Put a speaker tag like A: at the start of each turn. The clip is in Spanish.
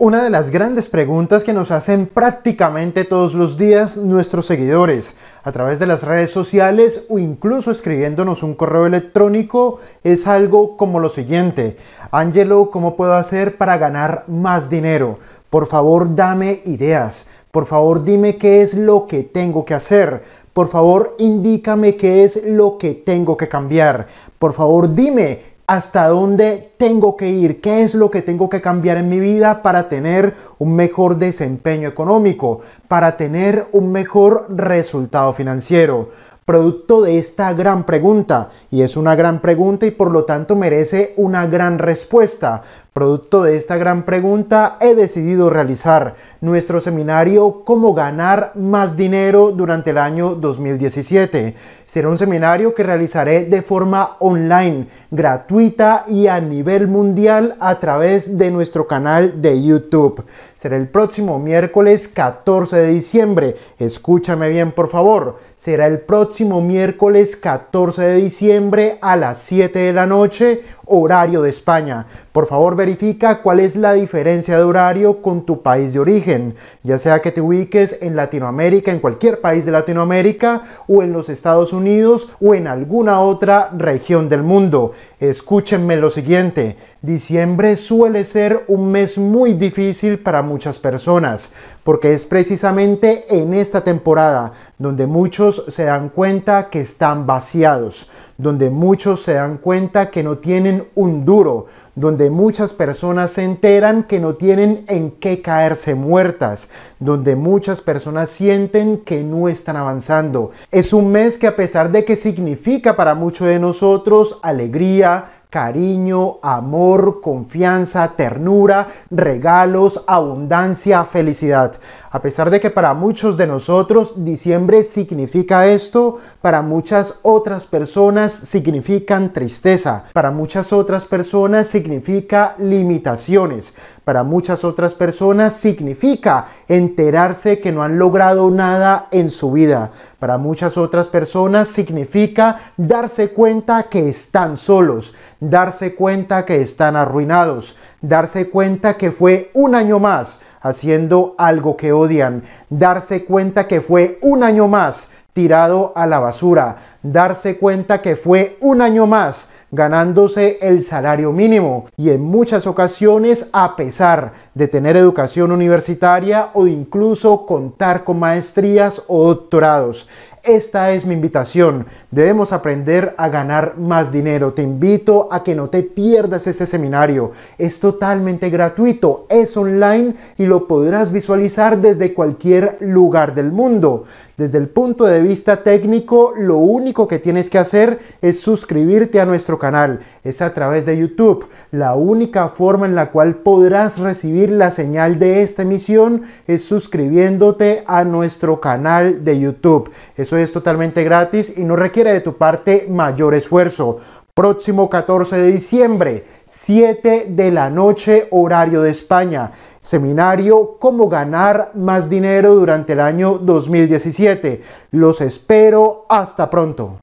A: una de las grandes preguntas que nos hacen prácticamente todos los días nuestros seguidores a través de las redes sociales o incluso escribiéndonos un correo electrónico es algo como lo siguiente. Angelo, ¿cómo puedo hacer para ganar más dinero? Por favor, dame ideas. Por favor, dime qué es lo que tengo que hacer. Por favor, indícame qué es lo que tengo que cambiar. Por favor, dime hasta dónde tengo que ir, qué es lo que tengo que cambiar en mi vida para tener un mejor desempeño económico, para tener un mejor resultado financiero. Producto de esta gran pregunta, y es una gran pregunta y por lo tanto merece una gran respuesta, Producto de esta gran pregunta, he decidido realizar nuestro seminario Cómo ganar más dinero durante el año 2017. Será un seminario que realizaré de forma online, gratuita y a nivel mundial a través de nuestro canal de YouTube. Será el próximo miércoles 14 de diciembre. Escúchame bien, por favor. Será el próximo miércoles 14 de diciembre a las 7 de la noche horario de España. Por favor verifica cuál es la diferencia de horario con tu país de origen, ya sea que te ubiques en Latinoamérica, en cualquier país de Latinoamérica o en los Estados Unidos o en alguna otra región del mundo. Escúchenme lo siguiente. Diciembre suele ser un mes muy difícil para muchas personas, porque es precisamente en esta temporada donde muchos se dan cuenta que están vaciados, donde muchos se dan cuenta que no tienen un duro, donde muchas personas se enteran que no tienen en qué caerse muertas, donde muchas personas sienten que no están avanzando. Es un mes que a pesar de que significa para muchos de nosotros alegría, cariño, amor, confianza, ternura, regalos, abundancia, felicidad. A pesar de que para muchos de nosotros diciembre significa esto, para muchas otras personas significan tristeza, para muchas otras personas significa limitaciones, para muchas otras personas significa enterarse que no han logrado nada en su vida, para muchas otras personas significa darse cuenta que están solos, darse cuenta que están arruinados, darse cuenta que fue un año más haciendo algo que odian, darse cuenta que fue un año más tirado a la basura, darse cuenta que fue un año más ganándose el salario mínimo y en muchas ocasiones a pesar de tener educación universitaria o incluso contar con maestrías o doctorados. Esta es mi invitación. Debemos aprender a ganar más dinero. Te invito a que no te pierdas este seminario. Es totalmente gratuito, es online y lo podrás visualizar desde cualquier lugar del mundo. Desde el punto de vista técnico, lo único que tienes que hacer es suscribirte a nuestro canal. Es a través de YouTube, la única forma en la cual podrás recibir la señal de esta emisión es suscribiéndote a nuestro canal de YouTube. Eso es totalmente gratis y no requiere de tu parte mayor esfuerzo. Próximo 14 de diciembre, 7 de la noche, horario de España. Seminario Cómo ganar más dinero durante el año 2017. Los espero. Hasta pronto.